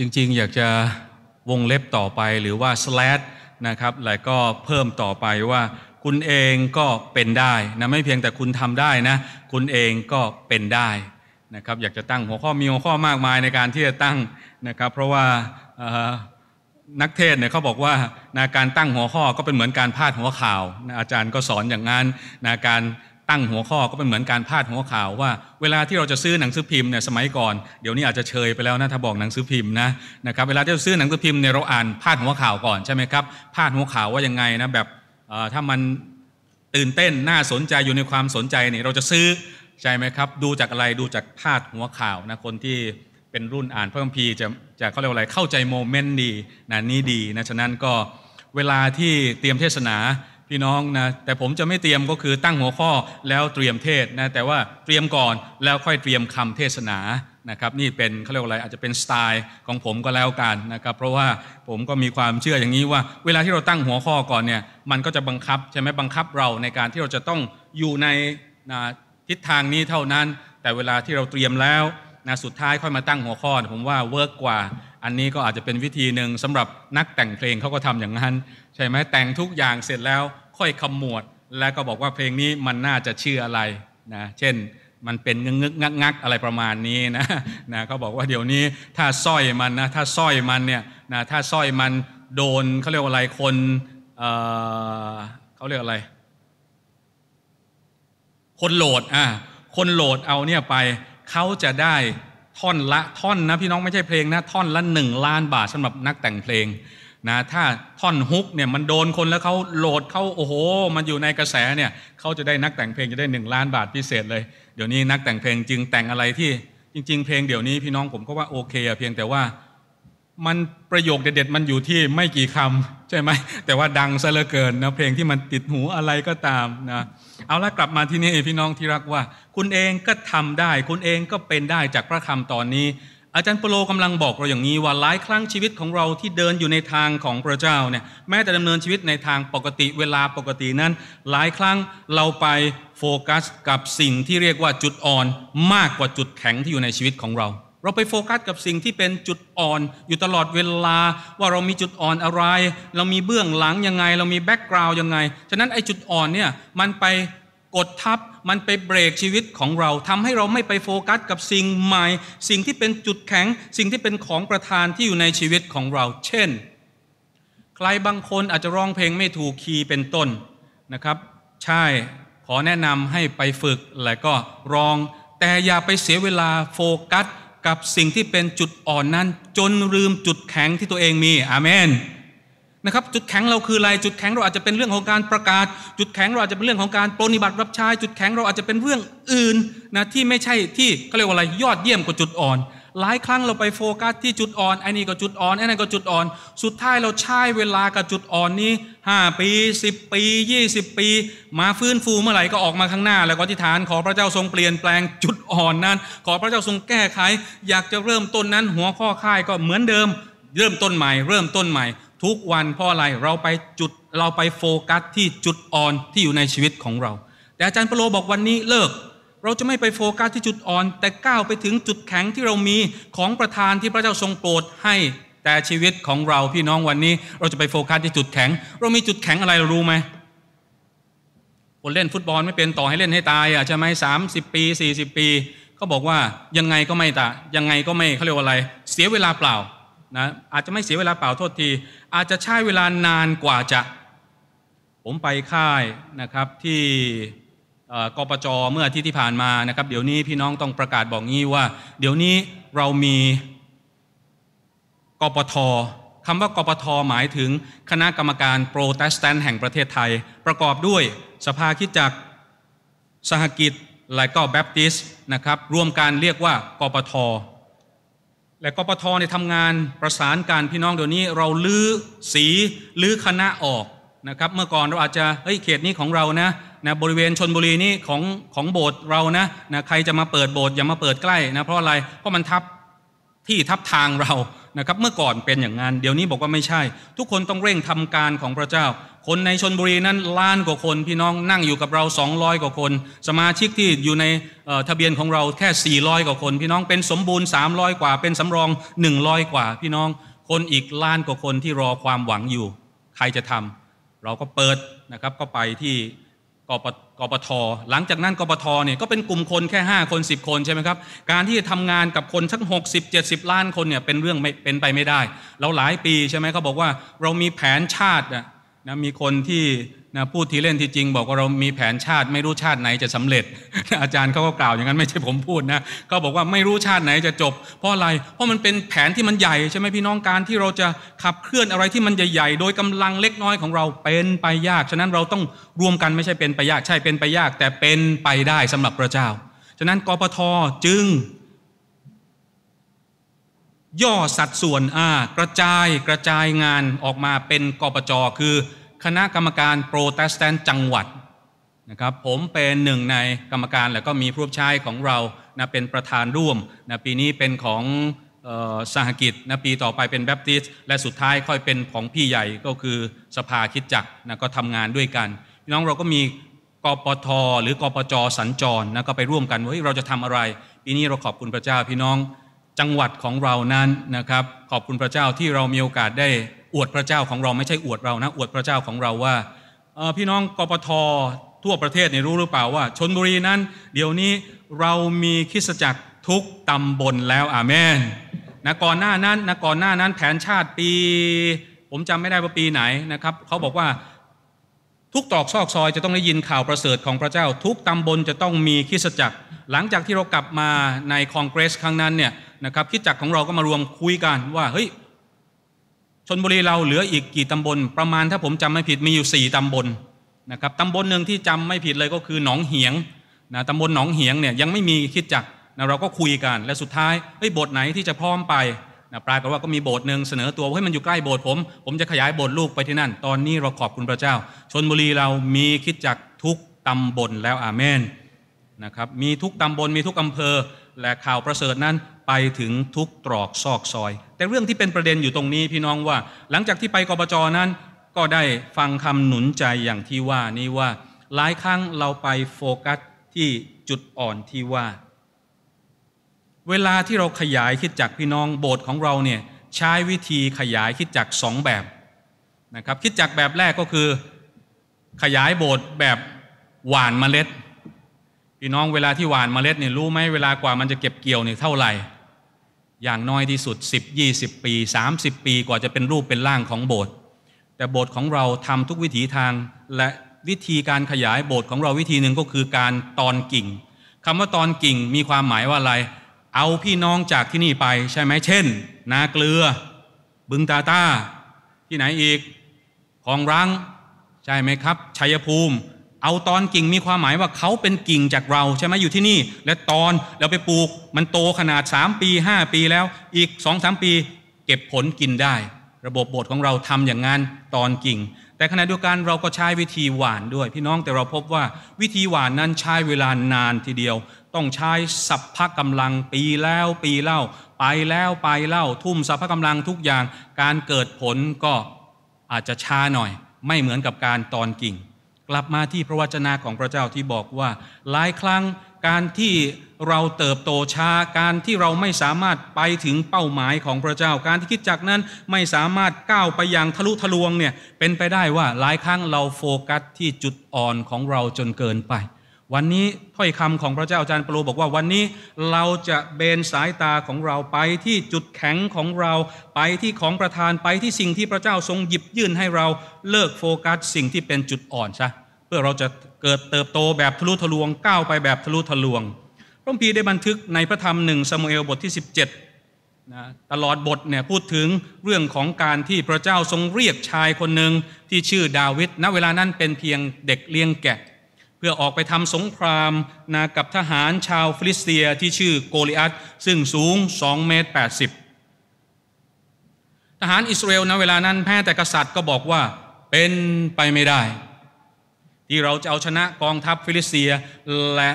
จริงๆ อยากจะวงเล็บต่อไปหรือว่าสแลดนะครับ แล้วก็เพิ่มต่อไปว่าคุณเองก็เป็นได้นะ ไม่เพียงแต่คุณทำได้นะ คุณเองก็เป็นได้นะครับอยากจะตั้งหัวข้อมีหัวข้อมากมายในการที่จะตั้งนะครับเพราะว่านักเทศเนี่ยเขาบอกว่าการตั้งหัวข้อก็เป็นเหมือนการพาดหัวข่าวอาจารย์ก็สอนอย่างนั้นนการตั้งหัวข้อก็เป็นเหมือนการพาดหัวข่าว ว่า เวลาที่เราจะซื้อหนังสือพิมพ์เนี่ยสมัยก่อน เดี๋ยวนี้อาจจะเชยไปแล้วนะ ถ้าบอกหนังสือพิมพ์นะนะครับเวลาที่เราซื้อหนังสือพิมพ์เนี่ยเราอ่านพาดหัวข่าวก่อนใช่ไหมครับพาดหัวข่าว ว่ายังไงนะแบบถ้ามันตื่นเต้นน่าสนใจอยู่ในความสนใจเนี่ยเราจะซื้อใช่ไหมครับดูจากอะไรดูจากพาดหัวข่าวนะคนที่เป็นรุ่นอ่านพระคัมภีร์จะจะเขาเรียกว่าอะไรเข้าใจโมเมนต์ดีนะนี้ดีนะฉะนั้นก็เวลาที่เตรียมเทศนาพี่น้องนะแต่ผมจะไม่เตรียมก็คือตั้งหัวข้อแล้วเตรียมเทศนะแต่ว่าเตรียมก่อนแล้วค่อยเตรียมคำเทศนานะครับนี่เป็นเขาเรียกว่าอะไรอาจจะเป็นสไตล์ของผมก็แล้วกันนะครับเพราะว่าผมก็มีความเชื่ออย่างนี้ว่า เวลาที่เราตั้งหัวข้อก่อนเนี่ยมันก็จะบังคับใช่ไหมบังคับเราในการที่เราจะต้องอยู่ในนะทิศทางนี้เท่านั้น แต่เวลาที่เราเตรียมแล้วนะสุดท้ายค่อยมาตั้งหัวข้อผมว่าเวิร์กกว่า อันนี้ก็อาจจะเป็นวิธีหนึ่งสำหรับนักแต่งเพลงเขาก็ทำอย่างนั้น ใช่ไหมแต่งทุกอย่างเสร็จแล้ว ค่อยขมวดแล้วก็บอกว่าเพลงนี้มันน่าจะชื่ออะไรนะเช่นมันเป็นงึกงักงักอะไรประมาณนี้นะนะเขาบอกว่าเดี๋ยวนี้ถ้าสร้อยมันนะถ้าสร้อยมันเนี่ยนะถ้าสร้อยมันโดนเขาเรียกว่าอะไรคนเเขาเรียกอะไร คนโหลดอ่าคนโหลดเอาเนี่ยไปเขาจะได้ท่อนละท่อนนะพี่น้องไม่ใช่เพลงนะ ท่อนละหนึ่งล้านบาท สำหรับนักแต่งเพลง นะถ้าท่อนฮุกเนี่ยมันโดนคนแล้วเขาโหลดเขาโอ้โห มันอยู่ในกระแสเนี่ยเขาจะได้นักแต่งเพลงจะได้หนึ่งล้านบาทพิเศษเลย เดี๋ยวนี้นักแต่งเพลงจึงแต่งอะไรที่ จริงๆ เพลงเดี๋ยวนี้พี่น้องผมก็ว่าโอเคอะเพียงแต่ว่ามันประโยคเด็ดๆมันอยู่ที่ไม่กี่คำใช่ไหมแต่ว่าดังซะเหลือเกินนะเพลงที่มันติดหูอะไรก็ตามนะเอาละกลับมาที่นี่พี่น้องที่รักว่า คุณเองก็ทำได้คุณเองก็เป็นได้จากพระคำตอนนี้ อาจารย์ปโลกำลังบอกเราอย่างนี้ว่าหลายครั้งชีวิตของเราที่เดินอยู่ในทางของพระเจ้าเนี่ยแม้แต่ดำเนินชีวิตในทางปกติเวลาปกตินั้น หลายครั้งเราไปโฟกัสกับสิ่งที่เรียกว่าจุดอ่อนมากกว่าจุดแข็งที่อยู่ในชีวิตของเราเราไปโฟกัสกับสิ่งที่เป็นจุดอ่อน อยู่ตลอดเวลาว่าเรามีจุดอ่อนอะไร เรามีเบื้องหลังยังไง เรามีแบ็กกราวด์ยังไง ฉะนั้นไอ้จุดอ่อนเนี่ยมันไปกดทับมันไปเบรกชีวิตของเรา ทำให้เราไม่ไปโฟกัสกับสิ่งใหม่ สิ่งที่เป็นจุดแข็ง สิ่งที่เป็นของประธานที่อยู่ในชีวิตของเราเช่น ใครบางคนอาจจะร้องเพลงไม่ถูกคีย์เป็นต้นนะครับ ใช่ขอแนะนำให้ไปฝึกแล้วก็ร้องแต่อย่าไปเสียเวลาโฟกัสกับสิ่งที่เป็นจุดอ่อนนั้นจนลืมจุดแข็งที่ตัวเองมีอาเมนนะครับ จุดแข็ง เราคืออะไรจุดแข็งเราอาจจะเป็นเรื่องของการประกาศ จุดแข็งเราอาจจะเป็นเรื่องของการปรนิบัติรับใช้จุดแข็งเราอาจจะเป็นเรื่องอื่นนะที่ไม่ใช่ที่เขาเรียกว่าอะไรยอดเยี่ยมกว่าจุดอ่อนหลายครั้งเราไปโฟกัสที่จุดอ่อนไอ้นี่ก็จุดอ่อนไอ้นั่นก็จุดอ่อน สุดท้ายเราใช้เวลากับจุดอ่อนนี้ 5 ปี 10 ปี 20 ปี มาฟื้นฟูเมื่อไหร่ ก็ออกมาข้างหน้าแล้วก็ที่ฐานขอพระเจ้าทรงเปลี่ยนแปลงจุดอ่อนนั้น ขอพระเจ้าทรงแก้ไข อยากจะเริ่มต้นนั้น หัวข้อค่ายก็เหมือนเดิม เริ่มต้นใหม่เริ่มต้นใหม่ ทุกวันเพราะอะไรเราไปจุดเราไปโฟกัสที่จุดอ่อนที่อยู่ในชีวิตของเราแต่อาจารย์เปโลบอกวันนี้เลิกเราจะไม่ไปโฟกัสที่จุดอ่อนแต่ก้าวไปถึงจุดแข็งที่เรามีของประธานที่พระเจ้าทรงโปรดให้แต่ชีวิตของเราพี่น้องวันนี้ เราจะไปโฟกัสที่จุดแข็ง เรามีจุดแข็งอะไรเรารู้ไหมคนเล่นฟุตบอลไม่เป็นต่อให้เล่นให้ตายอ่ะใช่ไหมสามสิบปีสี่สิบปีเขาบอกว่ายังไงก็ไม่ตะยังไงก็ไม่เขาเรียกว่าอะไร เสียเวลาเปล่านะอาจจะไม่เสียเวลาเปล่าโทษที อาจจะใช้เวลานานกว่าจะ ผมไปค่ายนะครับที่กปจเมื่ออาทิตย์ที่ผ่านมานะครับ เดี๋ยวนี้พี่น้องต้องประกาศบอกงี้ว่า เดี๋ยวนี้เรามีกปทคำว่ากปทหมายถึงคณะกรรมการโปรเตสแตนต์แห่งประเทศไทย ประกอบด้วยสภาคิดจักสหกิจและก็แบปติสนะครับ รวมการเรียกว่ากปท และกปทในทำงานประสานการพี่น้องเดี๋ยวนี้เราลื้อสีลื้อคณะออกนะครับ เมื่อก่อนเราอาจจะเฮ้ยเขตนี้ของเรานะนะบริเวณชนบุรีนี่ของของโบสถ์เรานะนะ ใครจะมาเปิดโบสถ์อย่ามาเปิดใกล้นะ เพราะอะไร เพราะมันทับที่ทับทางเรานะครับเมื่อก่อนเป็นอย่างนั้น เดี๋ยวนี้บอกว่าไม่ใช่ ทุกคนต้องเร่งทำการของพระเจ้า คนในชนบุรีนั้นล้านกว่าคนพี่น้องนั่งอยู่กับเรา 200 กว่าคน สมาชิกที่อยู่ในทะเบียนของเราแค่ 400 กว่าคน พี่น้องเป็นสมบูรณ์300กว่าเป็นสำรอง 100กว่า พี่น้องคนอีกล้านกว่าคนที่รอความหวังอยู่ ใครจะทำ เราก็เปิดนะครับก็ไปที่กปกปทหลังจากนั้นกปทเนี่ยก็เป็นกลุ่มคนแค่ 5 คน 10 คนใช่ไหมครับ การที่จะทำงานกับคนทั้ก60 70 ล้านคนเนี่ยเป็นเรื่องไม่เป็นไปไม่ได้ เราหลายปีใช่ไหมเขาบอกว่า เรามีแผนชาตินะมีคนที่นะพูดทีเล่นทีจริง บอกว่าเรามีแผนชาติไม่รู้ชาติไหนจะสำเร็จ อาจารย์เขาก็กล่าวอย่างนั้นไม่ใช่ผมพูดนะเขาบอกว่าไม่รู้ชาติไหนจะจบเพราะอะไร เพราะมันเป็นแผนที่มันใหญ่ใช่ไหมพี่น้องการที่เราจะขับเคลื่อนอะไรที่มันใหญ่ๆโดยกำลังเล็กน้อยของเราเป็นไปยากฉะนั้นเราต้องรวมกันไม่ใช่เป็นไปยาก ใช่เป็นไปยาก แต่เป็นไปได้สำหรับพระเจ้า ฉะนั้นกปทจึง ย่อสัดส่วนกระจายกระจายงานออกมาเป็นกปจคือคณะกรรมการโปรเตสแตนต์จังหวัดนะครับผมเป็นหนึ่งในกรรมการแล้วก็มีผู้ชายของเรานะเป็นประธานร่วมนะปีนี้เป็นของสหกิจนะปีต่อไปเป็นแบปติสและสุดท้ายค่อยเป็นของพี่ใหญ่ก็คือสภาคิดจักนะก็ทำงานด้วยกัน พี่น้องเราก็มีกปทหรือกปจสัญจรนะก็ไปร่วมกันว่าเราจะทำอะไรปีนี้เราขอบคุณพระเจ้า พี่น้องจังหวัดของเรานั้นนะครับขอบคุณพระเจ้าที่เรามีโอกาสได้อวดพระเจ้าของเราไม่ใช่อวดเรานะอวดพระเจ้าของเราว่าพี่น้องกปททั่วประเทศเนี่ยรู้หรือเปล่าว่า ชนบุรีนั้น เดี๋ยวนี้เรามีคริสตจักรทุกตำบลแล้วอาเมนนะก่อนหน้านั้นนะก่อนหน้านั้นแผนชาติปี ผมจำไม่ได้ว่าปีไหนนะครับเขาบอกว่าทุกตอกซอกซอย จะต้องได้ยินข่าวประเสริฐของพระเจ้า ทุกตำบลจะต้องมีคริสตจักรหลังจากที่เรากลับมาในคอนเกรสครั้งนั้นเนี่ยนะครับคริสตจักรของเราก็มารวมคุยกันว่าเฮ้ยชนบุรีเราเหลืออีกกี่ตำบลประมาณถ้าผมจำไม่ผิดมีอยู่ 4 ตำบลนะครับตำบลหนึ่งที่จำไม่ผิดเลยก็คือหนองเหียงนะตำบลหนองเหียงเนี่ยยังไม่มีคิดจักนะเราก็คุยกันและสุดท้ายเฮ้ยโบสถ์ไหนที่จะพร้อมไปนะปรากฏว่าก็มีโบสถ์หนึ่งเสนอตัวให้มันอยู่ใกล้โบสถ์ผมผมจะขยายโบสถ์ลูกไปที่นั่น ตอนนี้เราขอบคุณพระเจ้าชนบุรีเรามีคิดจักทุกตำบลแล้วอาเมนนะครับมีทุกตำบลมีทุกอำเภอและข่าวประเสริฐนั้นไปถึงทุกตรอกซอกซอยแต่เรื่องที่เป็นประเด็นอยู่ตรงนี้พี่น้องว่า หลังจากที่ไปกบจนั้น ก็ได้ฟังคำหนุนใจอย่างที่ว่านี้ว่าหลายครั้งเราไปโฟกัสที่จุดอ่อนที่ว่า เวลาที่เราขยายคิดจักพี่น้องโบสถ์ของเราเนี่ยใช้วิธีขยายคิดจักสองแบบนะครับคิดจักแบบแรกก็คือ ขยายโบสถ์แบบหวานเมล็ด พี่น้องเวลาที่หวานเมล็ดเนี่ยรู้ไหมเวลากว่ามันจะเก็บเกี่ยวเนี่ยเท่าไหร่อย่างน้อยที่สุด 10 20 ปี 30 ปีกว่าจะเป็นรูปเป็นร่างของโบสถ์แต่โบสถ์ของเราทำทุกวิถีทางและวิธีการขยาย โบสถ์ของเราวิธีหนึ่งก็คือการตอนกิ่งคำว่าตอนกิ่งมีความหมายว่าอะไร เอาพี่น้องจากที่นี่ไปใช่ไหมเช่นนาเกลือ บึงตาตาที่ไหนอีกคลองรังใช่ไหมครับชัยภูมิเอาตอนกิ่งมีความหมายว่าเขาเป็นกิ่งจากเราใช่ไหมอยู่ที่นี่และตอนเราไปปลูก มันโตขนาด 3 ปี 5 ปีแล้วอีก2มปีเก็บผลกินได้ ระบบบทของเราทำอย่างนั้นตอนกิ่ง แต่ขณะเดียวกันเราก็ใช้วิธีหวานด้วย พี่น้องแต่เราพบว่า วิธีหวานนั้นใช้เวลานานทีเดียวต้องใช้สัพพะกำลังปีแล้วปีเล่า ไปแล้วไปเล่า ทุ่มสัพพะกำลังทุกอย่าง การเกิดผลก็อาจจะช้าหน่อย ไม่เหมือนกับการตอนกิ่งกลับมาที่พระวจนะของพระเจ้าที่บอกว่าหลายครั้งการที่เราเติบโตช้าการที่เราไม่สามารถไปถึงเป้าหมายของพระเจ้า การที่คิดจักนั้นไม่สามารถก้าวไปอย่างทะลุทะลวงเนี่ยเป็นไปได้ว่าหลายครั้งเราโฟกัสที่จุดอ่อนของเราจนเกินไปวันนี้ถ้อยคำของพระเจ้า อาจารย์เปโลบอกว่าวันนี้เราจะเบนสายตาของเราไปที่จุดแข็งของเรา ไปที่ของประธานไปที่สิ่งที่พระเจ้าทรงหยิบยื่นให้เราเลิกโฟกัสสิ่งที่เป็นจุดอ่อนซะเพื่อเราจะเกิดเติบโตแบบทะลุทะลวงก้าวไปแบบทะลุทะลวงพระพีได้บันทึกในพระธรรมหนึ่งสมุเอลบทที่17นะตลอดบทเนี่ยพูดถึงเรื่องของการที่พระเจ้าทรงเรียกชายคนหนึ่งที่ชื่อดาวิดณเวลานั้นเป็นเพียงเด็กเลี้ยงแกะเพื่อออกไปทำสงครามนะกับทหารชาวฟิลิสเตียที่ชื่อโกลิอัตซึ่งสูง2เมตร80 ทหารอิสราเอลนะเวลานั้น แพ้แต่กษัตริย์ก็บอกว่าเป็นไปไม่ได้ ที่เราจะเอาชนะกองทัพฟิลิสเตีย และ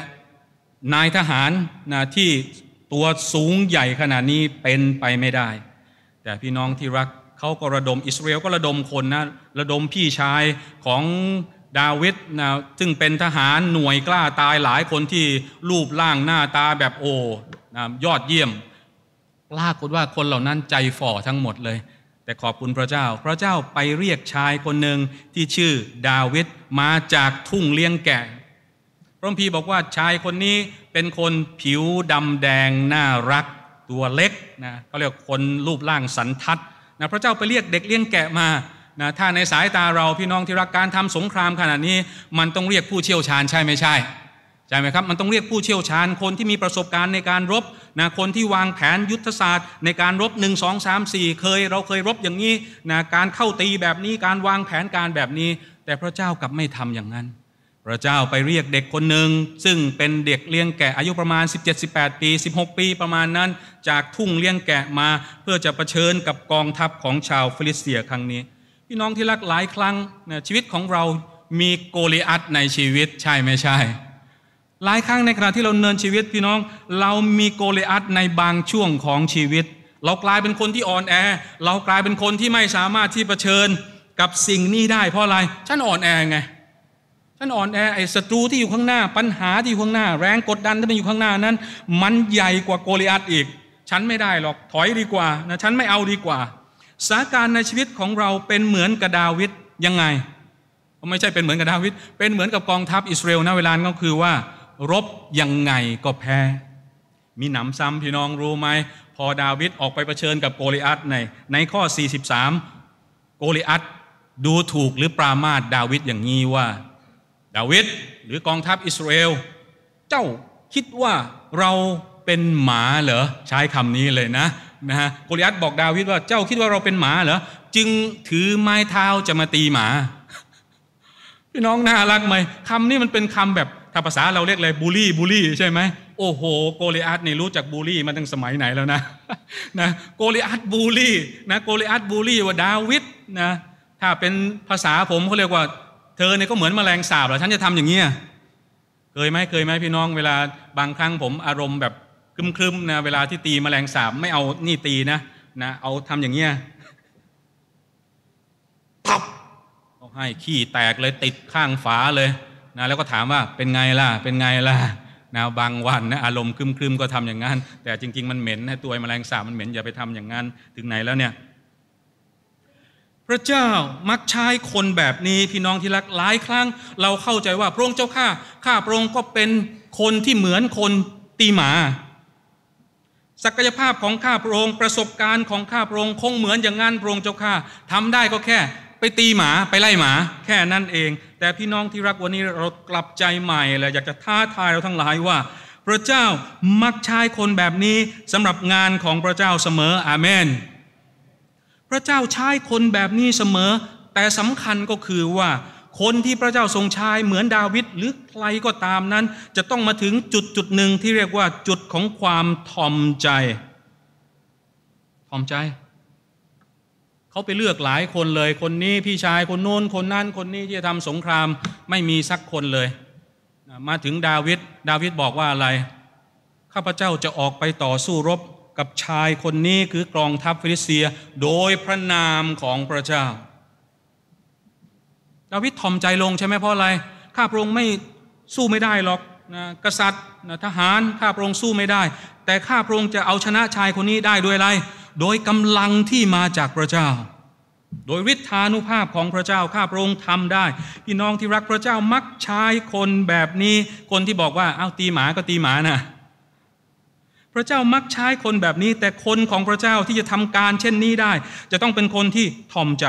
นายทหารนะที่ตัวสูงใหญ่ขนาดนี้เป็นไปไม่ได้ แต่พี่น้องที่รักเขาก็ระดมอิสราเอลก็ระดมคนนะ ระดมพี่ชายของดาวิดนะซึ่งเป็นทหารหน่วยกล้าตายหลายคนที่รูปร่างหน้าตาแบบโอ้นะยอดเยี่ยมปรากฏว่าคนเหล่านั้นใจฝ่อทั้งหมดเลย แต่ขอบคุณพระเจ้า พระเจ้าไปเรียกชายคนหนึ่งที่ชื่อดาวิดมาจากทุ่งเลี้ยงแกะ พระพีบอกว่าชายคนนี้เป็นคนผิวดำแดงน่ารักตัวเล็กนะเขาเรียกคนรูปร่างสันทัดนะ พระเจ้าไปเรียกเด็กเลี้ยงแกะมานะถ้าในสายตาเราพี่น้องที่รักการทำสงครามขนาดนี้ มันต้องเรียกผู้เชี่ยวชาญใช่ไม่ใช่ใช่ไหมครับ มันต้องเรียกผู้เชี่ยวชาญคนที่มีประสบการณ์ในการรบนะคนที่วางแผนยุทธศาสตร์ในการรบ 1 2 3 4 เคย เราเคยรบอย่างนี้นะการเข้าตีแบบนี้การวางแผนการแบบนี้ แต่พระเจ้ากลับไม่ทำอย่างนั้น พระเจ้าไปเรียกเด็กคนหนึ่งซึ่งเป็นเด็กเลี้ยงแกะอายุประมาณ 17-18ปี 16 ปีประมาณนั้น จากทุ่งเลี้ยงแกะมาเพื่อจะะเผชิญกับกองทัพของชาวฟิลิสเตียครั้งนี้พี่น้องที่รักหลายครั้งนะชีวิตของเรามีโกลิอัตในชีวิตใช่ไม่ใช่ หลายครั้งในขณะที่เราเนินชีวิตพี่น้อง เรามีโกลิอัตในบางช่วงของชีวิต เรากลายเป็นคนที่อ่อนแอ เรากลายเป็นคนที่ไม่สามารถที่เผชิญกับสิ่งนี้ได้ เพราะอะไรฉันอ่อนแอไงฉันอ่อนแอไอ้ศัตรูที่อยู่ข้างหน้า ปัญหาที่อยู่ข้างหน้า แรงกดดันที่มันอยู่ข้างหน้านั้น มันใหญ่กว่าโกลิอัตอีก ฉันไม่ได้หรอกถอยดีกว่านะฉันไม่เอาดีกว่าสถานการณ์ในชีวิตของเราเป็นเหมือนกับดาวิดยังไง ไม่ใช่เป็นเหมือนกับดาวิด เป็นเหมือนกับกองทัพอิสราเอลนะเวลาก็คือว่า รบยังไงก็แพ้ มีหนำซ้ำพี่น้องรู้ไหม พอดาวิดออกไปเผชิญกับโกลิอัตใน ในข้อ 43 โกลิอัตดูถูกหรือปรามาดดาวิดอย่างนี้ว่า ดาวิดหรือกองทัพอิสราเอลเจ้าคิดว่าเราเป็นหมาเหรอใช้คำนี้เลยนะนะฮะโกลิอัตบอกดาวิดว่าเจ้าคิดว่าเราเป็นหมาเหรอจึงถือไม้เท้าจะมาตีหมา พี่น้องน่ารักไหมคำนี้มันเป็นคำแบบถ้าภาษา เราเรียกอะไรบูลลี่บูลลี่ใช่ไหมโอ้โหโกลิอัตนี่รู้จักบูลลี่มาตั้งสมัยไหนแล้วนะนะโกลิอัตบูลลี่นะโกลิอัตบูลลี่ว่าดาวิดนะถ้าเป็นภาษาผมเขาเรียกว่าเธอเนี่ยก็เหมือนแมลงสาบเหรอฉันจะทำอย่างเงี้ยเคยไหมเคยไหมพี่น้องเวลาบางครั้งผมอารมณ์แบบครึมคึมนะเวลาที่ตีมแมลงสาบไม่เอานี่ตีนะนะเอาทำอย่างเงี้ยปับเขาให้ขี้แตกเลยติดข้างฝาเลยนะแล้วก็ถามว่าเป็นไงล่ะเป็นไงล่ะนะบางวันนะอารมณ์ครึมคึมก็ทำอย่างนั้น แต่จริงๆ มันเหม็นนะตัวแมลงสาบมันเหม็นอย่าไปทำอย่างนั้นถึงไหนแล้วเนี่ยพระเจ้ามักใช้คนแบบนี้พี่น้องที่รักหลายครั้งเราเข้าใจว่าพระองค์เจ้าข้าข้าพระองค์ก็เป็นคนที่เหมือนคนตีหมาศักยภาพของข้าพระองค์ประสบการณ์ของข้าพระองค์คงเหมือนอย่างนั้นพระองค์เจ้าข้าทำได้ก็แค่ไปตีหมาไปไล่หมาแค่นั้นเอง แต่พี่น้องที่รักวันนี้เรากลับใจใหม่ และอยากจะท้าทายเราทั้งหลายว่า พระเจ้ามักใช้คนแบบนี้สำหรับงานของพระเจ้าเสมออาเมน พระเจ้าใช้คนแบบนี้เสมอ แต่สำคัญก็คือว่าคนที่พระเจ้าทรงใช้เหมือนดาวิดหรือใครก็ตามนั้น จะต้องมาถึงจุดจุดหนึ่งที่เรียกว่าจุดของความทอมใจ ทอมใจ เขาไปเลือกหลายคนเลยคนนี้พี่ชายคนโน้นคนนั้นคนนี้ที่จะทำสงครามไม่มีสักคนเลย มาถึงดาวิดดาวิดบอกว่าอะไรข้าพเจ้าจะออกไปต่อสู้รบกับชายคนนี้คือกองทัพฟิลิสเตีย โดยพระนามของพระเจ้าดาวิดถ่อมใจลงใช่ไหมเพราะอะไรข้าพระองค์ไม่สู้ไม่ได้หรอกนะกษัตริย์นะทหารข้าพระองค์สู้ไม่ได้ แต่ข้าพระองค์จะเอาชนะชายคนนี้ได้ด้วยอะไร โดยกำลังที่มาจากพระเจ้า โดยฤทธานุภาพของพระเจ้าข้าพระองค์ทำได้ พี่น้องที่รักพระเจ้ามักใช้คนแบบนี้ คนที่บอกว่าเอาตีหมาก็ตีหมานะพระเจ้ามักใช้คนแบบนี้ แต่คนของพระเจ้าที่จะทำการเช่นนี้ได้ จะต้องเป็นคนที่ทอมใจ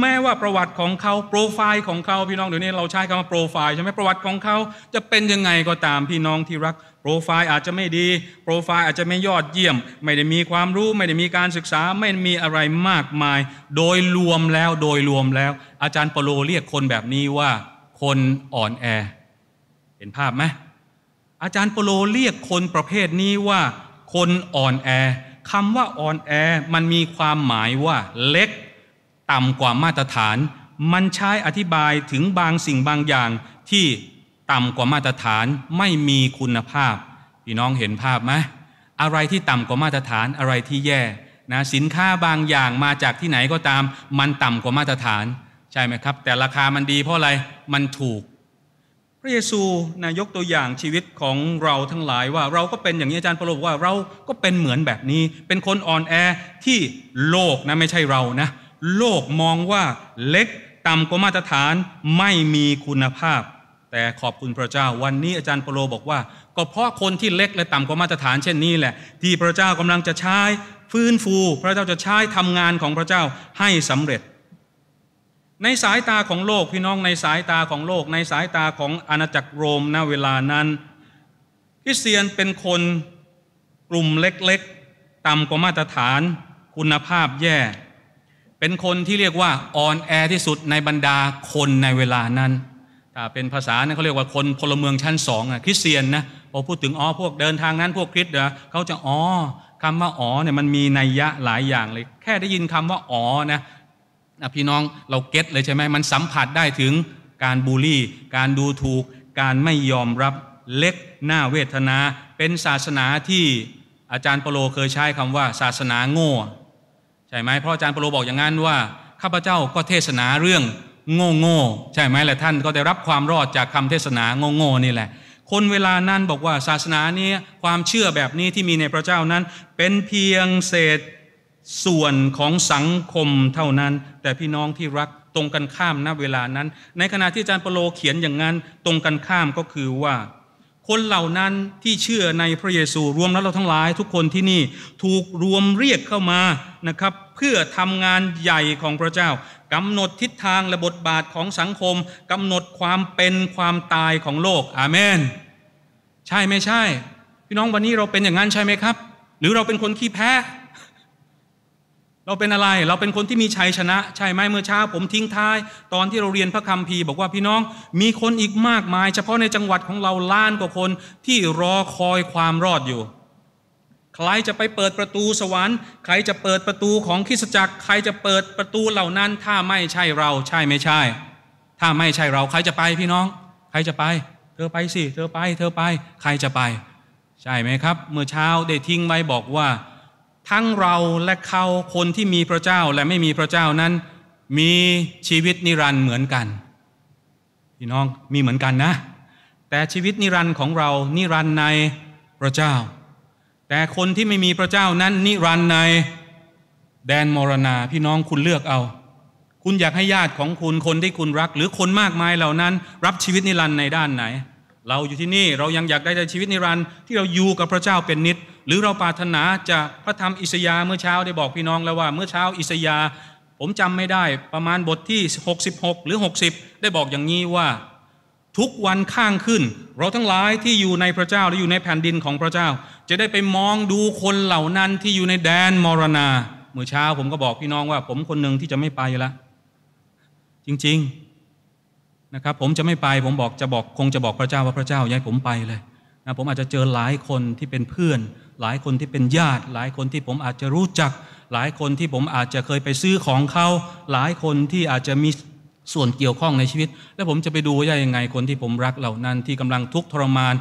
แม้ว่าประวัติของเขาโปรไฟล์ของเขาพี่น้องเดี๋ยวนี้เราใช้คำว่าโปรไฟล์ใช่ไหมประวัติของเขา จะเป็นยังไงก็ตามพี่น้องที่รักโปรไฟล์อาจจะไม่ดีโปรไฟล์อาจจะไม่ยอดเยี่ยมไม่ได้มีความรู้ไม่ได้มีการศึกษา ไม่มีอะไรมากมาย โดยรวมแล้วโดยรวมแล้ว อาจารย์ปโลเรียกคนแบบนี้ว่าคนอ่อนแอเห็นภาพไหมอาจารย์ปโลเรียกคนประเภทนี้ว่า คนอ่อนแอคำว่าอ่อนแอมันมีความหมายว่าเล็กต่ำกว่ามาตรฐาน มันใช้อธิบายถึงบางสิ่งบางอย่างที่ต่ำกว่ามาตรฐานไม่มีคุณภาพพี่น้องเห็นภาพไหมอะไรที่ต่ำกว่ามาตรฐานอะไรที่แย่นะสินค้าบางอย่างมาจากที่ไหนก็ตาม มันต่ำกว่ามาตรฐาน ใช่ไหมครับ แต่ราคามันดีเพราะอะไรมันถูก พระเยซูนะยกตัวอย่างชีวิตของเราทั้งหลายว่า เราก็เป็นอย่างนี้อาจารย์เปโบอกว่าเราก็เป็นเหมือนแบบนี้ เป็นคนอ่อนแอที่โลกนะไม่ใช่เรานะโลกมองว่าเล็กต่ำกว่ามาตรฐานไม่มีคุณภาพ แต่ขอบคุณพระเจ้า วันนี้อาจารย์เปโลบอกว่า ก็เพราะคนที่เล็กและต่ำกว่ามาตรฐาน เช่นนี้แหละ ที่พระเจ้ากำลังจะใช้ฟื้นฟู พระเจ้าจะใช้ทำงานของพระเจ้าให้สำเร็จ ในสายตาของโลกพี่น้องในสายตาของโลก ในสายตาของอาณาจักรโรมณเวลานั้นคริสเตียนเป็นคนกลุ่มเล็กๆ ต่ำกว่ามาตรฐาน คุณภาพแย่เป็นคนที่เรียกว่าอ่อนแอที่สุดในบรรดาคนในเวลานั้นถ้าเป็นภาษาเขาเรียกว่าคนพลเมืองชั้นสองคริสเตียนนะ พอพูดถึงอ๋อพวกเดินทางนั้นพวกคริสเนะเขาจะ อ๋อคำว่าอ๋อเนี่ยมันมีนัยยะหลายอย่างเลย แค่ได้ยินคำว่าอ๋อนะพี่น้องเราเก็ตเลยใช่ไหม มันสัมผัสได้ถึงการบูลลี่ การดูถูกการไม่ยอมรับเล็กหน้าเวทนา เป็นศาสนาที่อาจารย์ปโลเคยใช้คำว่าศาสนาโง่ใช่ไหมเพราะอาจารย์เปโลบอกอย่างนั้นว่าข้าพเจ้าก็เทศนาเรื่องโง่โง่ใช่ไหมแหละท่านก็ได้รับความรอดจากคำเทศนาโง่โง่นี่แหละ คนเวลานั้นบอกว่าศาสนานี้ความเชื่อแบบนี้ที่มีในพระเจ้านั้น เป็นเพียงเศษส่วนของสังคมเท่านั้น แต่พี่น้องที่รักตรงกันข้ามณเวลานั้น ในขณะที่อาจารย์เปโลเขียนอย่างนั้นตรงกันข้ามก็คือว่าคนเหล่านั้นที่เชื่อในพระเยซูรวมแล้วเราทั้งหลายทุกคนที่นี่ถูกรวมเรียกเข้ามานะครับ เพื่อทำงานใหญ่ของพระเจ้ากำหนดทิศทางและบทบาทของสังคมกำหนดความเป็นความตายของโลกอาเมน ใช่ไม่ใช่ พี่น้องวันนี้เราเป็นอย่างนั้นใช่ไหมครับ หรือเราเป็นคนขี้แพ้เราเป็นอะไร เราเป็นคนที่มีชัยชนะ ใช่ไหมเมื่อเช้าผมทิ้งท้ายตอนที่เราเรียนพระคัมภีร์บอกว่าพี่น้องมีคนอีกมากมาย เฉพาะในจังหวัดของเราล้านกว่าคนที่รอคอยความรอดอยู่ ใครจะไปเปิดประตูสวรรค์ใครจะเปิดประตูของคริสตจักร ใครจะเปิดประตูเหล่านั้น ถ้าไม่ใช่เรา ใช่ไม่ใช่ ถ้าไม่ใช่เราใครจะไปพี่น้อง ใครจะไป เธอไปสิเธอไปเธอไป ใครจะไป ใช่ไหมครับ เมื่อเช้าได้ทิ้งไว้บอกว่าทั้งเราและเขา คนที่มีพระเจ้าและไม่มีพระเจ้านั้น มีชีวิตนิรันดร์เหมือนกัน พี่น้องมีเหมือนกันนะ แต่ชีวิตนิรันดร์ของเรานิรันดร์ในพระเจ้า แต่คนที่ไม่มีพระเจ้านั้นนิรันดร์ใน แดนมรณา พี่น้องคุณเลือกเอา คุณอยากให้ญาติของคุณคนที่คุณรัก หรือคนมากมายเหล่านั้น รับชีวิตนิรันดร์ในด้านไหน เราอยู่ที่นี่เรายังอยากได้ชีวิตนิรันดร์ที่เราอยู่กับพระเจ้าเป็นนิดหรือเราปรารถนาจะพระธรรมอิสยาเมื่อเช้าได้บอกพี่น้องแล้วว่า เมื่อเช้าอิสยา ผมจำไม่ได้ ประมาณบทที่ 66 หรือ 60 ได้บอกอย่างนี้ว่า ทุกวันข้างขึ้น เราทั้งหลาย ที่อยู่ในพระเจ้าและอยู่ในแผ่นดินของพระเจ้า จะได้ไปมองดูคนเหล่านั้นที่อยู่ในแดนมรณาเมื่อเช้าผมก็บอกพี่น้องว่า ผมคนหนึ่งที่จะไม่ไปละจริงๆนะครับผมจะไม่ไปผมบอกจะบอกคงจะบอกพระเจ้าว่าพระเจ้าอย่าใผมไปเลยนะผมอาจจะเจอหลายคนที่เป็นเพื่อนหลายคนที่เป็นญาติ หลายคนที่ผมอาจจะรู้จัก หลายคนที่ผมอาจจะเคยไปซื้อของเขา หลายคนที่อาจจะมีส่วนเกี่ยวข้องในชีวิต แล้วผมจะไปดูได้ยังไงคนที่ผมรักเหล่านั้นที่กำลังทุกข์ทรมาน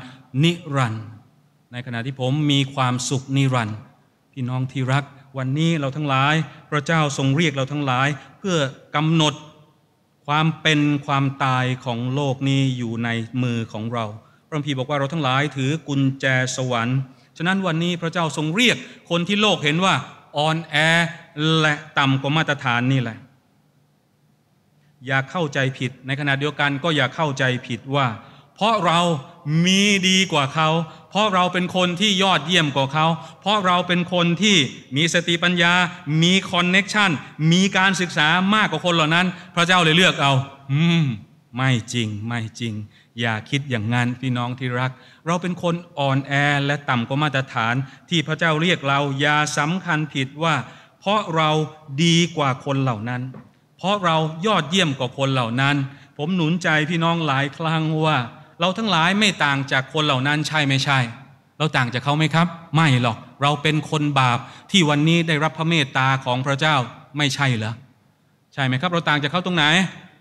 นิรันด์ในขณะที่ผมมีความสุขนิรันด์พี่น้องที่รักวันนี้เราทั้งหลายพระเจ้าทรงเรียกเราทั้งหลาย เพื่อกำหนดความเป็นความตายของโลกนี้อยู่ในมือของเรา พระพีบอกว่าเราทั้งหลายถือกุญแจสวรรค์ฉะนั้นวันนี้พระเจ้าทรงเรียก คนที่โลกเห็นว่าอ่อนแอและต่ำกว่ามาตรฐานนี่แหละ อย่าเข้าใจผิดในขณะเดียวกันก็อย่าเข้าใจผิดว่า เพราะเรามีดีกว่าเขา เพราะเราเป็นคนที่ยอดเยี่ยมกว่าเขา เพราะเราเป็นคนที่มีสติปัญญา มีคอนเน็ชันมีการศึกษามากกว่าคนเหล่านั้น พระเจ้าเลยเลือกเอา อืมไม่จริงไม่จริง อย่าคิดอย่างนั้นพี่น้องที่รัก เราเป็นคนอ่อนแอและต่ำกว่ามาตรฐาน ที่พระเจ้าเรียกเราอย่าสำคัญผิดว่า เพราะเราดีกว่าคนเหล่านั้น เพราะเรายอดเยี่ยมกว่าคนเหล่านั้น ผมหนุนใจพี่น้องหลายครั้งว่า เราทั้งหลายไม่ต่างจากคนเหล่านั้นใช่ไม่ใช่ เราต่างจากเขาไหมครับ ไม่หรอกเราเป็นคนบาปที่วันนี้ได้รับพระเมตตาของพระเจ้าไม่ใช่เหรอใช่ไหมครับเราต่างจากเขาตรงไหน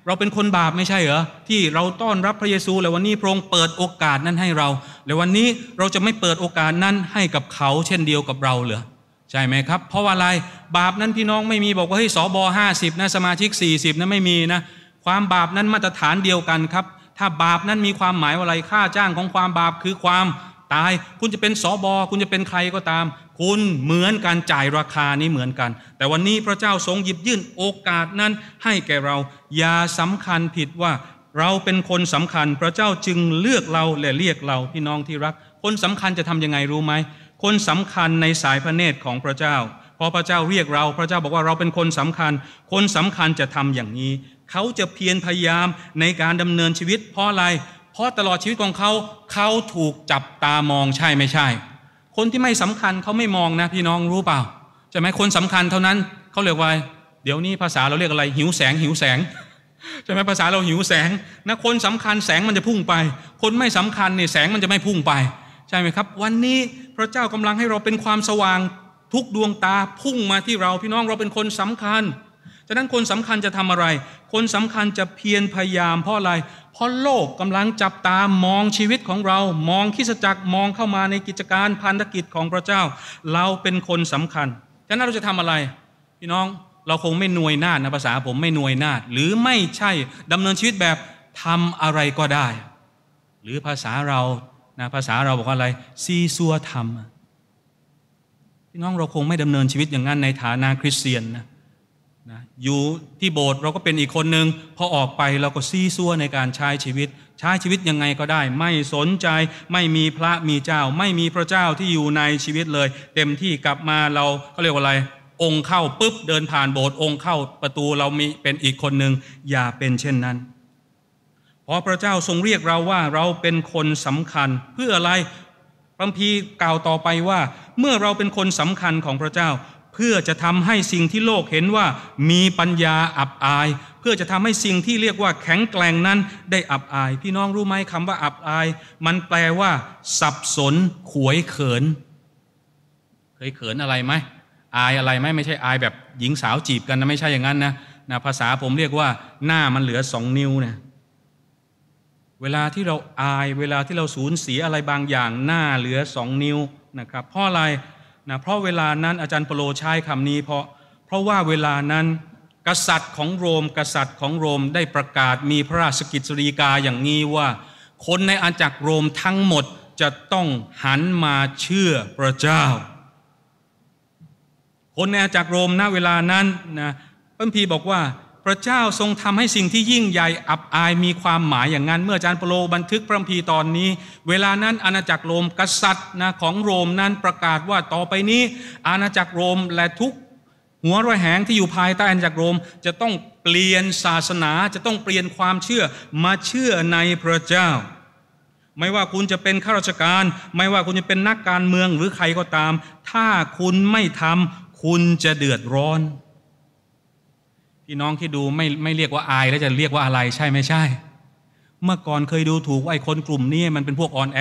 เราเป็นคนบาป ไม่ใช่เหรอ ที่เราต้อนรับพระเยซู แล้ววันนี้พระองค์เปิดโอกาสนั้นให้เรา แล้ววันนี้เราจะไม่เปิดโอกาสนั้นให้กับเขาเช่นเดียวกับเราเหรอใช่ไหมครับ เพราะว่าอะไรบาปนั้นพี่น้องไม่มีบอกว่าเฮ้ยสอบอห้าสิบนะสมาชิก 40นะไม่มีนะ ความบาปนั้นมาตรฐานเดียวกันครับ ถ้าบาปนั้นมีความหมาย ว่าอะไรค่าจ้างของความบาปคือความายคุณจะเป็นสอบอคุณจะเป็นใครก็ตาม คุณเหมือนการจ่ายราคานี้เหมือนกัน แต่วันนี้พระเจ้าทรงหยิบยื่นโอกาสนั้นให้แก่เราอย่าสำคัญผิดว่า เราเป็นคนสำคัญ พระเจ้าจึงเลือกเราและเรียกเราพี่น้องที่รัก คนสำคัญจะทำยังไงรู้ไหมคนสำคัญในสายพระเนตรของพระเจ้าพอพระเจ้าเรียกเราพระเจ้าบอกว่าเราเป็นคนสำคัญ คนสำคัญจะทำอย่างนี้ เขาจะเพียรพยายามในการดำเนินชีวิต เพราะอะไรเพราะตลอดชีวิตของเขาเขาถูกจับตามองใช่ไม่ใช่ คนที่ไม่สำคัญเขาไม่มองนะ พี่น้องรู้เปล่าใช่ไหมคนสำคัญเท่านั้นเขาเรียกว่าเดี๋ยวนี้ภาษาเราเรียกอะไร หิวแสง หิวแสงใช่ไหมภาษาเราหิวแสงนะคนสำคัญแสงมันจะพุ่งไป คนไม่สำคัญเนี่ยแสงมันจะไม่พุ่งไป ใช่ไหมครับ วันนี้พระเจ้ากำลังให้เราเป็นความสว่างทุกดวงตาพุ่งมาที่เราพี่น้องเราเป็นคนสำคัญฉะนั้นคนสำคัญจะทำอะไร คนสำคัญจะเพียรพยายามเพราะอะไร เพราะโลกกำลังจับตามองชีวิตของเรา มองคิสจักรมองเข้ามาในกิจการพันธกิจของพระเจ้า เราเป็นคนสำคัญ ฉะนั้นเราจะทำอะไร พี่น้องเราคงไม่หน่วยนาดนะภาษาผมไม่หน่วยนาดหรือไม่ใช่ดำเนินชีวิตแบบทำอะไรก็ได้ หรือภาษาเรานะภาษาเราบอกว่าอะไรซีซัวทำพี่น้องเราคงไม่ดำเนินชีวิตอย่างนั้นในฐานะคริสเตียนนะนะอยู่ที่โบสถ์เราก็เป็นอีกคนหนึ่งพอออกไปเราก็ซี้ซั่วในการใช้ชีวิตใช้ชีวิตยังไงก็ได้ ไม่สนใจไม่มีพระมีเจ้า ไม่มีพระเจ้าที่อยู่ในชีวิตเลย เต็มที่กลับมาเราเขาเรียกว่าอะไร องค์เข้าปุ๊บเดินผ่านโบสถ์องค์เข้าประตูเรามีเป็นอีกคนหนึ่งอย่าเป็นเช่นนั้นพอพระเจ้าทรงเรียกเราว่าเราเป็นคนสำคัญเพื่ออะไรพระพีกล่าวต่อไปว่าเมื่อเราเป็นคนสำคัญของพระเจ้าเพื่อจะทำให้สิ่งที่โลกเห็นว่า มีปัญญาอับอาย เพื่อจะทำให้สิ่งที่เรียกว่า แข็งแกร่งนั้นได้อับอายพี่น้องรู้ไหมคำว่า อับอายมันแปลว่า สับสนขวยเขินเคยเขินอะไรไหมอายอะไรไหมไม่ใช่อายแบบหญิงสาวจีบกันนะไม่ใช่อย่างนั้นนะนะภาษาผมเรียกว่า หน้ามันเหลือสองนิ้วเนี่ยเวลาที่เราอาย เวลาที่เราสูญเสียอะไรบางอย่างหน้าเหลือสองนิ้วนะครับเพราะอะไรนะเพราะเวลานั้นอาจารย์เปโลใช้คำนี้เพราะเพราะว่าเวลานั้น กษัตริย์ของโรมกษัตริย์ของโรมได้ประกาศมีพระราชกิจสรีกาอย่างนี้ว่า คนในอาณาจักรโรมทั้งหมดจะต้องหันมาเชื่อพระเจ้า คนในอาณาจักรโรมณเวลานั้นนะพระพีบอกว่าพระเจ้าทรงทำให้สิ่งที่ยิ่งใหญ่อับอายมีความหมายอย่างนั้น เมื่ออาจารย์เปโลบันทึกพระมภีตอนนี้ เวลานั้นอาณาจักรโรม กษัตริย์นะของโรมนั้นประกาศว่าต่อไปนี้ อาณาจักรโรมและทุกหัวระแหงที่อยู่ภายใต้อาณาจักรโรมจะต้องเปลี่ยนศาสนา จะต้องเปลี่ยนความเชื่อมาเชื่อในพระเจ้า ไม่ว่าคุณจะเป็นข้าราชการ ไม่ว่าคุณจะเป็นนักการเมืองหรือใครก็ตาม ถ้าคุณไม่ทำคุณจะเดือดร้อนพี่น้องที่ดูไม่ไม่เรียกว่าอายแล้วจะเรียกว่าอะไร ใช่ไม่ใช่ เมื่อก่อนเคยดูถูกว่าไอ้คนกลุ่มนี้มันเป็นพวกอ่อนแอ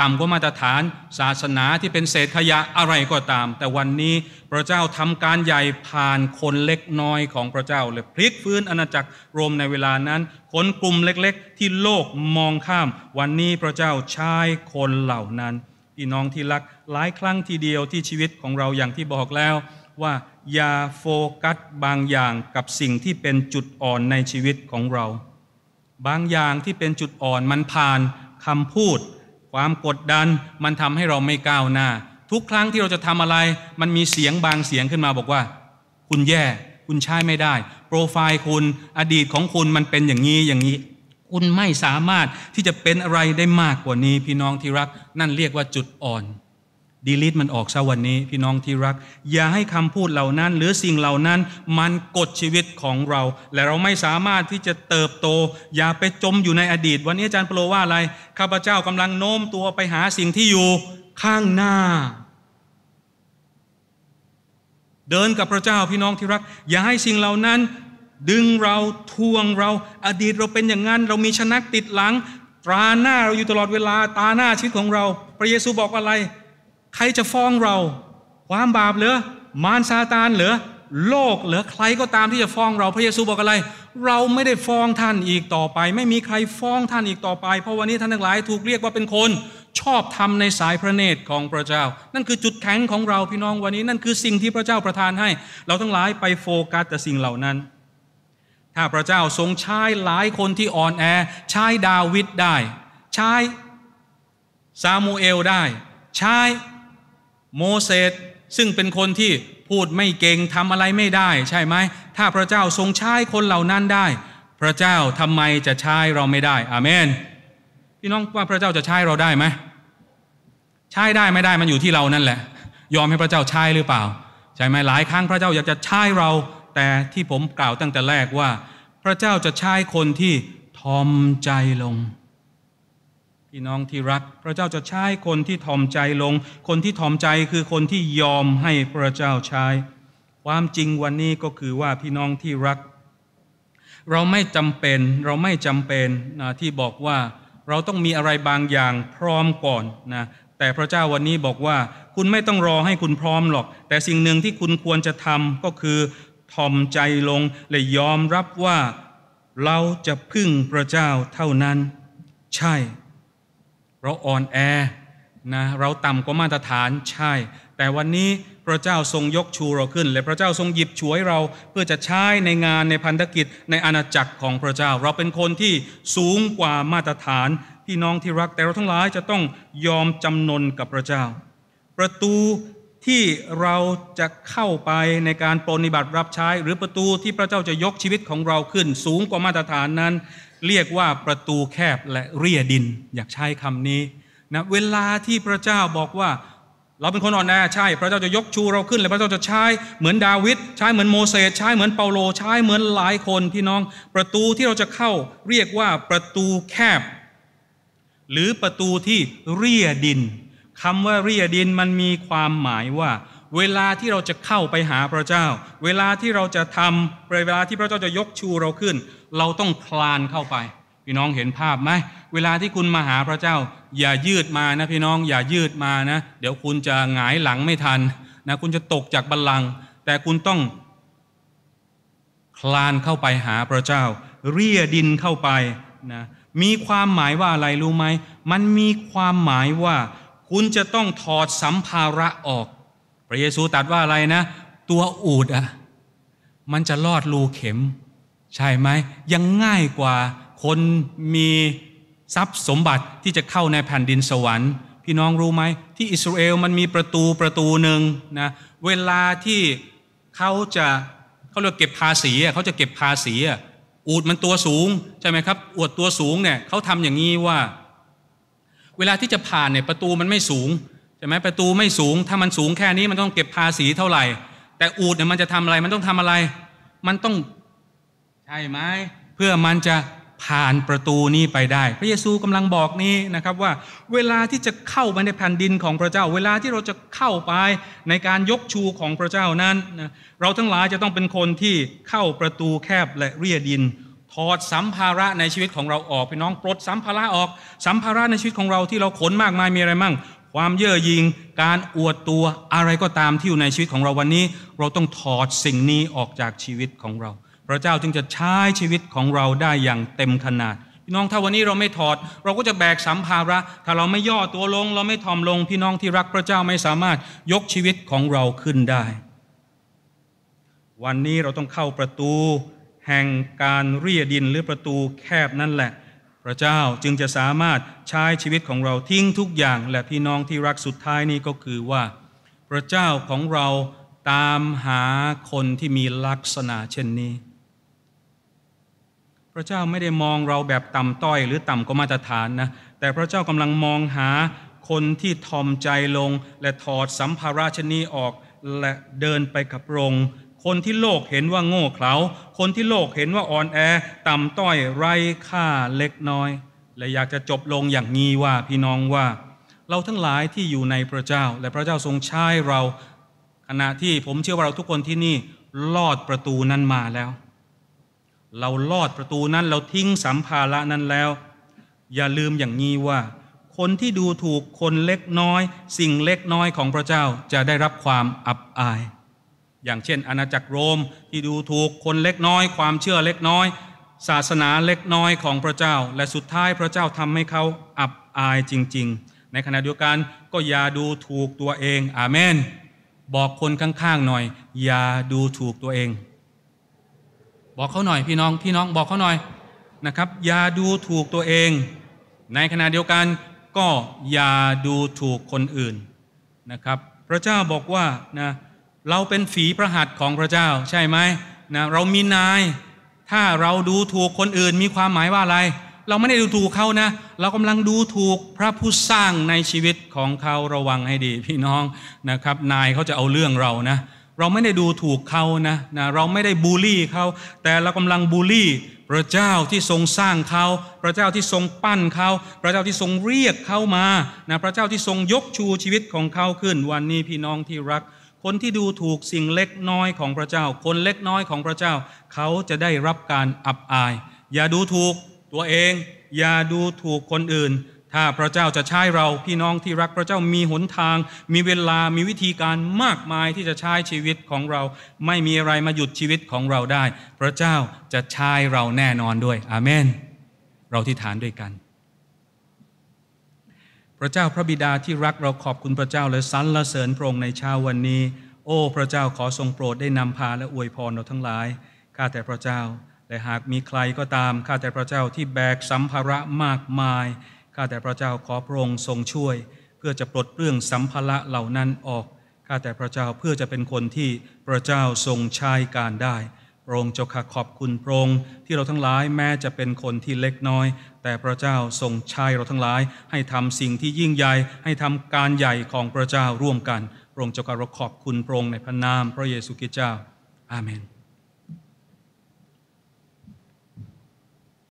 ต่ำกว่ามาตรฐาน ศาสนาที่เป็นเศษขยะ อะไรก็ตาม แต่วันนี้พระเจ้าทำการใหญ่ผ่านคนเล็กน้อยของพระเจ้าเลยพลิกฟื้นอาณาจักรโรมในเวลานั้นคนกลุ่มเล็ก ๆ ที่โลกมองข้าม วันนี้พระเจ้าใช้คนเหล่านั้นพี่น้องที่รักหลายครั้งทีเดียวที่ชีวิตของเราอย่างที่บอกแล้วว่าอย่าโฟกัสบางอย่างกับสิ่งที่เป็นจุดอ่อนในชีวิตของเรา บางอย่างที่เป็นจุดอ่อนมันผ่านคำพูด ความกดดันมันทำให้เราไม่ก้าวหน้า ทุกครั้งที่เราจะทำอะไร มันมีเสียงบางเสียงขึ้นมาบอกว่า คุณแย่ คุณใช้ไม่ได้ โปรไฟล์คุณ อดีตของคุณมันเป็นอย่างนี้อย่างนี้ คุณไม่สามารถที่จะเป็นอะไรได้มากกว่านี้ พี่น้องที่รักนั่นเรียกว่าจุดอ่อนดีลิทมันออกซะวันนี้พี่น้องที่รัก อย่าให้คำพูดเหล่านั้น หรือสิ่งเหล่านั้น มันกดชีวิตของเรา และเราไม่สามารถที่จะเติบโต อย่าไปจมอยู่ในอดีต วันนี้อาจารย์โปรว่าอะไรข้าพเจ้ากำลังโน้มตัวไปหาสิ่งที่อยู่ข้างหน้า เดินกับพระเจ้าพี่น้องที่รัก อย่าให้สิ่งเหล่านั้น ดึงเราทวงเรา อดีตเราเป็นอย่างนั้นเรามีชนะติดหลังตราหน้าเราอยู่ตลอดเวลา ตาหน้าชีวิตของเรา พระเยซูบอกอะไรใครจะฟ้องเราความบาปเหรือมารซาตานเหรือโลกเหรือใครก็ตามที่จะฟ้องเราพระเยซูบอกอะไรเราไม่ได้ฟ้องท่านอีกต่อไป ไม่มีใครฟ้องท่านอีกต่อไป เพราะวันนี้ท่านทั้งหลาย ถูกเรียกว่าเป็นคนชอบทำในสายพระเนตรของพระเจ้า นั่นคือจุดแข็งของเราพี่น้องวันนี้ นั่นคือสิ่งที่พระเจ้าประทานให้ เราทั้งหลายไปโฟกัสแต่สิ่งเหล่านั้น ถ้าพระเจ้าทรงใช้หลายคนที่อ่อนแอใช้ดาวิดได้ ใช้ซามูเอลได้ใช้โมเสสซึ่งเป็นคนที่พูดไม่เก่งทำอะไรไม่ได้ ใช่ไหม ถ้าพระเจ้าทรงใช้คนเหล่านั้นได้ พระเจ้าทำไมจะใช้เราไม่ได้อาเมนพี่น้องว่าพระเจ้าจะใช้เราได้ไหมใช้ได้ไม่ได้มันอยู่ที่ เรานั่นแหละ ยอม ให้พระเจ้าใช้หรือเปล่าใช่ไหมหลายครั้ง พระเจ้าอยากจะใช้เรา แต่ที่ผมกล่าวตั้งแต่แรกว่า พระเจ้าจะใช้คนที่ทอมใจลงพี่น้องที่รัก พระเจ้าจะใช้คนที่ทอมใจลง คนที่ทอมใจคือคนที่ยอมให้พระเจ้าใช้ ความจริงวันนี้ก็คือว่าพี่น้องที่รัก เราไม่จำเป็นเราไม่จำเป็นนะที่บอกว่าเราต้องมีอะไรบางอย่างพร้อมก่อนนะแต่พระเจ้าวันนี้บอกว่า คุณไม่ต้องรอให้คุณพร้อมหรอก แต่สิ่งหนึ่งที่คุณควรจะทำก็คือทอมใจลง และยอมรับว่า เราจะพึ่งพระเจ้าเท่านั้น ใช่เราอ่อนแอนะเราต่ำกว่ามาตรฐานใช่ แต่วันนี้พระเจ้าทรงยกชูเราขึ้น และพระเจ้าทรงหยิบฉวยเราเพื่อจะใช้ในงานในพันธกิจ ในอาณาจักรของพระเจ้า เราเป็นคนที่สูงกว่ามาตรฐานพี่น้องที่รัก แต่เราทั้งหลายจะต้องยอมจำนนกับพระเจ้า ประตูที่เราจะเข้าไปในการปรนิบัติรับใช้ หรือประตูที่พระเจ้าจะยกชีวิตของเราขึ้น สูงกว่ามาตรฐานนั้นเรียกว่าประตูแคบและเรียดินอยากใช้คำนี้นะเวลาที่พระเจ้าบอกว่า เราเป็นคนอ่อนแอใช่ พระเจ้าจะยกชูเราขึ้น และพระเจ้าจะใช้ เหมือนดาวิดใช้เหมือนโมเสสใช้เหมือนเปาโล ใช้เหมือนหลายคนพี่น้อง ประตูที่เราจะเข้าเรียกว่าประตูแคบ หรือประตูที่เรียดินคำว่าเรียดินมันมีความหมายว่าเวลาที่เราจะเข้าไปหาพระเจ้า เวลาที่เราจะทำเวลาที่พระเจ้าจะยกชูเราขึ้น เราต้องคลานเข้าไป พี่น้องเห็นภาพไหมเวลาที่คุณมาหาพระเจ้า อย่ายืดมานะพี่น้อง อย่ายืดมานะ เดี๋ยวคุณจะหงายหลังไม่ทัน นะคุณจะตกจากบัลลังก์แต่คุณต้อง คลานเข้าไปหาพระเจ้า เรียดินเข้าไป นะ มีความหมายว่าอะไรรู้ไหม มันมีความหมายว่า คุณจะต้องถอดสัมภาระออกระเยซูตรัสว่าอะไรนะ ตัวอูดอะมันจะลอดรูเข็ม ใช่ไหม ยังง่ายกว่า คนมีทรัพย์สมบัติที่จะเข้าในแผ่นดินสวรรค์พี่น้องรู้ไหมที่อิสราเอลมันมีประตูประตูหนึ่งนะเวลาที่เขาจะเขาเรียกเก็บภาษีเขาจะเก็บภาษีอูดมันตัวสูง ใช่ไหมครับ อวดตัวสูงเนี่ยเขาทำอย่างนี้ว่า เวลาที่จะผ่านเนี่ยประตูมันไม่สูงช่ไหมประตูไม่สูงถ้ามันสูงแค่นี้มันต้องเก็บภาษีเท่าไหร่ แต่อูดเนี่ยมันจะทำอะไร มันต้องทำอะไร มันต้องใช่ไหมเพื่อมันจะผ่านประตูนี้ไปได้ พระเยซูกำลังบอกนี้นะครับว่า เวลาที่จะเข้าไปในแผ่นดินของพระเจ้า เวลาที่เราจะเข้าไปในการยกชูของพระเจ้านั้นเราทั้งหลายจะต้องเป็นคนที่เข้าประตูแคบและเรียดินถอดสัมภาระในชีวิตของเราออกพี่น้องปลดสัมภาระออก สัมภาระในชีวิตของเราที่เราขนมากมายมีอะไรมั่งความเย่อหยิงการอวดตัวอะไรก็ตามที่อยู่ในชีวิตของเราวันนี้ เราต้องถอดสิ่งนี้ออกจากชีวิตของเรา พระเจ้าจึงจะใช้ชีวิตของเราได้อย่างเต็มขนาดพี่น้องถ้าวันนี้เราไม่ถอด เราก็จะแบกสัมภาระ ถ้าเราไม่ย่อตัวลง เราไม่ทอมลงพี่น้องที่รักพระเจ้าไม่สามารถยกชีวิตของเราขึ้นได้ วันนี้เราต้องเข้าประตูแห่งการเรียดินหรือประตูแคบนั่นแหละพระเจ้าจึงจะสามารถใช้ชีวิตของเราทิ้งทุกอย่างและพี่น้องที่รักสุดท้ายนี้ก็คือว่า พระเจ้าของเราตามหาคนที่มีลักษณะเช่นนี้ พระเจ้าไม่ได้มองเราแบบต่ำต้อยหรือต่ำกว่ามาตรฐานนะ แต่พระเจ้ากำลังมองหาคนที่ทอมใจลงและถอดสัมภาระชนีออกและเดินไปกับรง์คนที่โลกเห็นว่าโง่เขลาคนที่โลกเห็นว่าอ่อนแอ ต่ำต้อย ไร้ค่าเล็กน้อย และอยากจะจบลงอย่างนี้ว่าพี่น้องว่า เราทั้งหลายที่อยู่ในพระเจ้าและพระเจ้าทรงใช้เรา ขณะที่ผมเชื่อว่าเราทุกคนที่นี่ลอดประตูนั้นมาแล้ว เราลอดประตูนั้นเราทิ้งสัมภาระนั้นแล้ว อย่าลืมอย่างนี้ว่า คนที่ดูถูกคนเล็กน้อย สิ่งเล็กน้อยของพระเจ้าจะได้รับความอับอายอย่างเช่น อาณาจักรโรมที่ดูถูกคนเล็กน้อย ความเชื่อเล็กน้อย ศาสนาเล็กน้อยของพระเจ้า และสุดท้ายพระเจ้าทำให้เขาอับอายจริง ๆ ในขณะเดียวกันก็อย่าดูถูกตัวเอง อาเมน บอกคนข้างๆหน่อย อย่าดูถูกตัวเอง บอกเขาหน่อยพี่น้องพี่น้องบอกเขาหน่อยนะครับอย่าดูถูกตัวเอง ในขณะเดียวกันก็อย่าดูถูกคนอื่นนะครับ พระเจ้าบอกว่านะเราเป็นฝีพระหัตถ์ของพระเจ้าใช่ไหมนะเรามีนาย ถ้าเราดูถูกคนอื่นมีความหมายว่าอะไร เราไม่ได้ดูถูกเขานะ เรากำลังดูถูกพระผู้สร้างในชีวิตของเขาระวังให้ดีพี่น้องนะครับ นายเขาจะเอาเรื่องเรานะ เราไม่ได้ดูถูกเขานะนะเราไม่ได้บูลลี่เขาแต่เรากำลังบูลลี่ พระเจ้าที่ทรงสร้างเขาพระเจ้าที่ทรงปั้นเขาพระเจ้าที่ทรงเรียกเขามานะพระเจ้าที่ทรงยกชูชีวิตของเขาขึ้น วันนี้พี่น้องที่รักคนที่ดูถูกสิ่งเล็กน้อยของพระเจ้า คนเล็กน้อยของพระเจ้า เขาจะได้รับการอับอาย อย่าดูถูกตัวเอง อย่าดูถูกคนอื่น ถ้าพระเจ้าจะใช้เรา พี่น้องที่รักพระเจ้ามีหนทาง มีเวลา มีวิธีการมากมายที่จะใช้ชีวิตของเรา ไม่มีอะไรมาหยุดชีวิตของเราได้ พระเจ้าจะใช้เราแน่นอนด้วย อาเมน เราที่ฐานด้วยกันระเจ้าพระบิดาที่รักเราขอบคุณพระเจ้าและสรรเสริญพระองค์ในเช้าวันนี้ โอ้ พระเจ้าขอทรงโปรดได้นำพาและอวยพรเราทั้งหลาย ข้าแต่พระเจ้าและหากมีใครก็ตามข้าแต่พระเจ้าที่แบกสัมภาระมากมาย ข้าแต่พระเจ้าขอพระองค์ทรงช่วย เพื่อจะปลดเปลื้องสัมภาระเหล่านั้นออก ข้าแต่พระเจ้าเพื่อจะเป็นคนที่พระเจ้าทรงใช้การได้พระองค์เจ้าข้าขอบคุณพระองค์ที่เราทั้งหลายแม้จะเป็นคนที่เล็กน้อยแต่พระเจ้าทรงใช้เราทั้งหลายให้ทำสิ่งที่ยิ่งใหญ่ให้ทำการใหญ่ของพระเจ้าร่วมกันพระองค์เจ้าการะขอบคุณพระองค์ในพระนามพระเยซูคริสต์เจ้า อาเมน